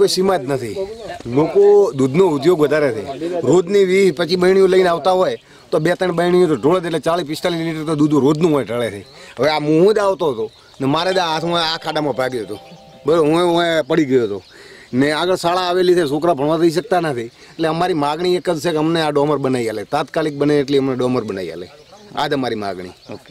કોઈ સીમા જ નથી લોકો દૂધનો ઉદ્યોગ વધારે છે રોજની વીસ પછી બહેણીઓ લઈને આવતા હોય તો બે ત્રણ બહેણીઓ તો ઢોળે એટલે ચાલીસ પિસ્તાલીસ લીટર તો દૂધ રોજનું હોય ઢળે છે હવે આ હું જ આવતો હતો ને મારે જ હાથમાં આ ખાડામાં ભાગ્યો હતો બરાબર હું હું પડી ગયો હતો ને આગળ શાળા આવેલી છે છોકરા ભણવા થઈ શકતા નથી એટલે અમારી માગણી એક જ છે કે અમને આ ડોમર બનાવી આલે તાત્કાલિક બને એટલી અમને ડોમર બનાવી આલે આ જ અમારી માગણી ઓકે